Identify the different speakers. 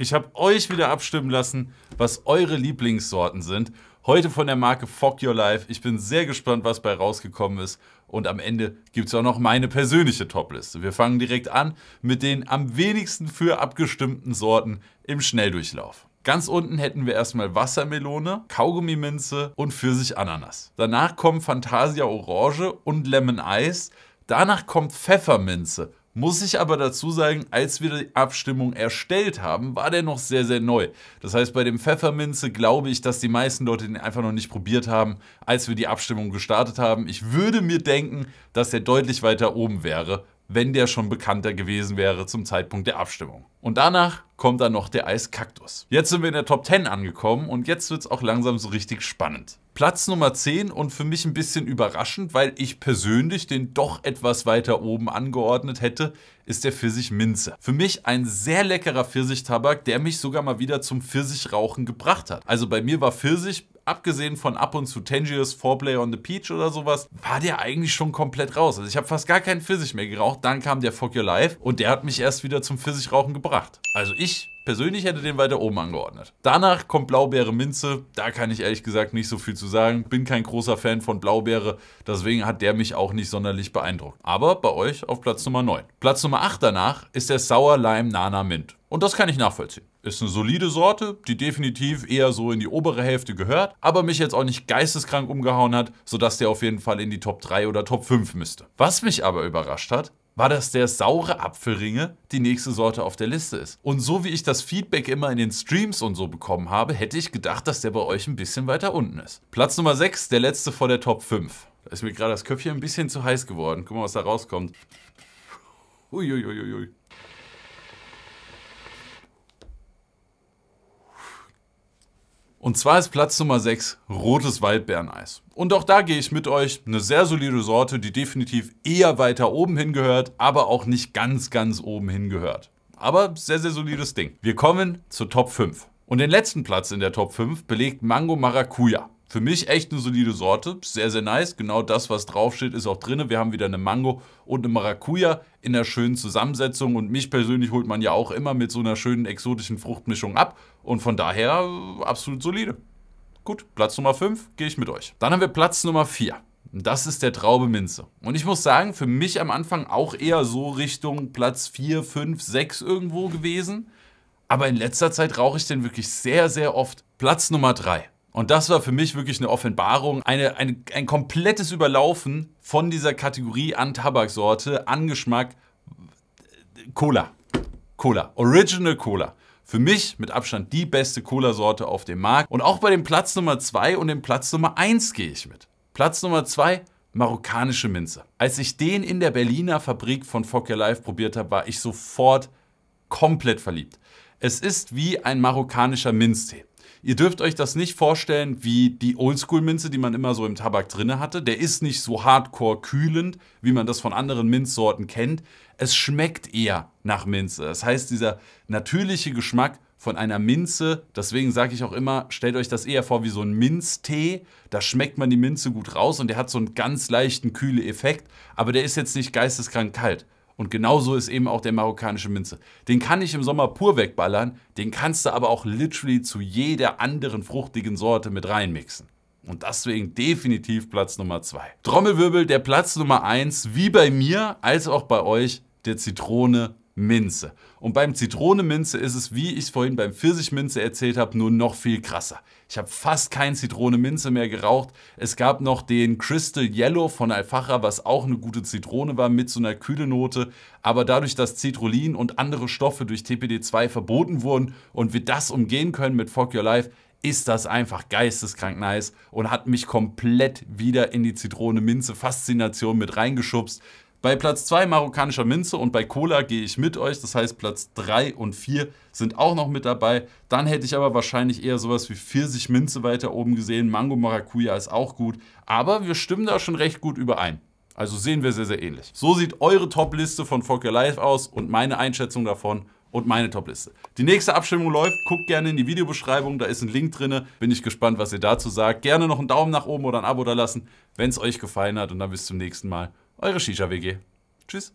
Speaker 1: Ich habe euch wieder abstimmen lassen, was eure Lieblingssorten sind. Heute von der Marke Fuck Your Life. Ich bin sehr gespannt, was bei rausgekommen ist. Und am Ende gibt es auch noch meine persönliche Topliste. Wir fangen direkt an mit den am wenigsten für abgestimmten Sorten im Schnelldurchlauf. Ganz unten hätten wir erstmal Wassermelone, Kaugummiminze und Pfirsich-Ananas. Danach kommen Fantasia Orange und Lemon Ice. Danach kommt Pfefferminze muss ich aber dazu sagen, als wir die Abstimmung erstellt haben, war der noch sehr, sehr neu. Das heißt, bei dem Pfefferminze glaube ich, dass die meisten Leute den einfach noch nicht probiert haben, als wir die Abstimmung gestartet haben. Ich würde mir denken, dass der deutlich weiter oben wäre, wenn der schon bekannter gewesen wäre zum Zeitpunkt der Abstimmung. Und danach kommt dann noch der Eiskaktus. Jetzt sind wir in der Top 10 angekommen und jetzt wird es auch langsam so richtig spannend. Platz Nummer 10 und für mich ein bisschen überraschend, weil ich persönlich den doch etwas weiter oben angeordnet hätte, ist der Pfirsich Minze. Für mich ein sehr leckerer Pfirsichtabak, der mich sogar mal wieder zum Pfirsichrauchen gebracht hat. Also bei mir war Pfirsich abgesehen von ab und zu Tangiers Foreplay on the Peach oder sowas, war der eigentlich schon komplett raus. Also ich habe fast gar keinen Pfirsich mehr geraucht. Dann kam der Fuck Your Life und der hat mich erst wieder zum Pfirsichrauchen gebracht. Also ich persönlich hätte den weiter oben angeordnet. Danach kommt Blaubeere Minze. Da kann ich ehrlich gesagt nicht so viel zu sagen. Bin kein großer Fan von Blaubeere, deswegen hat der mich auch nicht sonderlich beeindruckt. Aber bei euch auf Platz Nummer 9. Platz Nummer 8 danach ist der Sour Lime Nana Mint. Und das kann ich nachvollziehen. Ist eine solide Sorte, die definitiv eher so in die obere Hälfte gehört, aber mich jetzt auch nicht geisteskrank umgehauen hat, sodass der auf jeden Fall in die Top 3 oder Top 5 müsste. Was mich aber überrascht hat, war, dass der saure Apfelringe die nächste Sorte auf der Liste ist. Und so wie ich das Feedback immer in den Streams und so bekommen habe, hätte ich gedacht, dass der bei euch ein bisschen weiter unten ist. Platz Nummer 6, der letzte vor der Top 5. Da ist mir gerade das Köpfchen ein bisschen zu heiß geworden. Guck mal, was da rauskommt. Uiuiuiui. Und zwar ist Platz Nummer 6 rotes Waldbeereneis. Und auch da gehe ich mit euch. Eine sehr solide Sorte, die definitiv eher weiter oben hingehört, aber auch nicht ganz, ganz oben hingehört. Aber sehr, sehr solides Ding. Wir kommen zur Top 5. Und den letzten Platz in der Top 5 belegt Mango Maracuja. Für mich echt eine solide Sorte, sehr, sehr nice. Genau das, was draufsteht, ist auch drin. Wir haben wieder eine Mango und eine Maracuja in einer schönen Zusammensetzung. Und mich persönlich holt man ja auch immer mit so einer schönen exotischen Fruchtmischung ab. Und von daher absolut solide. Gut, Platz Nummer 5 gehe ich mit euch. Dann haben wir Platz Nummer 4. Das ist der Traube Minze. Und ich muss sagen, für mich am Anfang auch eher so Richtung Platz 4, 5, 6 irgendwo gewesen. Aber in letzter Zeit rauche ich den wirklich sehr, sehr oft. Platz Nummer 3. Und das war für mich wirklich eine Offenbarung, eine, eine, ein komplettes Überlaufen von dieser Kategorie an Tabaksorte, an Geschmack. Cola. Cola. Original Cola. Für mich mit Abstand die beste Cola-Sorte auf dem Markt. Und auch bei dem Platz Nummer 2 und dem Platz Nummer 1 gehe ich mit. Platz Nummer 2, marokkanische Minze. Als ich den in der Berliner Fabrik von Fokker Life probiert habe, war ich sofort komplett verliebt. Es ist wie ein marokkanischer Minztee. Ihr dürft euch das nicht vorstellen wie die Oldschool-Minze, die man immer so im Tabak drinne hatte. Der ist nicht so hardcore kühlend, wie man das von anderen Minzsorten kennt. Es schmeckt eher nach Minze. Das heißt, dieser natürliche Geschmack von einer Minze, deswegen sage ich auch immer, stellt euch das eher vor wie so ein Minztee. Da schmeckt man die Minze gut raus und der hat so einen ganz leichten kühle Effekt, aber der ist jetzt nicht geisteskrank kalt. Und genauso ist eben auch der marokkanische Minze. Den kann ich im Sommer pur wegballern, den kannst du aber auch literally zu jeder anderen fruchtigen Sorte mit reinmixen. Und deswegen definitiv Platz Nummer 2. Trommelwirbel, der Platz Nummer 1, wie bei mir, als auch bei euch, der Zitrone Minze. Und beim Zitrone-Minze ist es, wie ich es vorhin beim Pfirsich-Minze erzählt habe, nur noch viel krasser. Ich habe fast kein Zitrone-Minze mehr geraucht. Es gab noch den Crystal Yellow von Alfacha, was auch eine gute Zitrone war, mit so einer Kühlenote. Aber dadurch, dass Citrullin und andere Stoffe durch TPD2 verboten wurden und wir das umgehen können mit Fuck Your Life, ist das einfach geisteskrank nice und hat mich komplett wieder in die Zitrone-Minze-Faszination mit reingeschubst. Bei Platz 2 marokkanischer Minze und bei Cola gehe ich mit euch. Das heißt, Platz 3 und 4 sind auch noch mit dabei. Dann hätte ich aber wahrscheinlich eher sowas wie Pfirsich-Minze weiter oben gesehen. Mango-Maracuja ist auch gut. Aber wir stimmen da schon recht gut überein. Also sehen wir sehr, sehr ähnlich. So sieht eure Top-Liste von Fuck Your Life aus und meine Einschätzung davon und meine Top-Liste. Die nächste Abstimmung läuft. Guckt gerne in die Videobeschreibung, da ist ein Link drin. Bin ich gespannt, was ihr dazu sagt. Gerne noch einen Daumen nach oben oder ein Abo da lassen, wenn es euch gefallen hat. Und dann bis zum nächsten Mal. Eure Shisha-WG. Tschüss.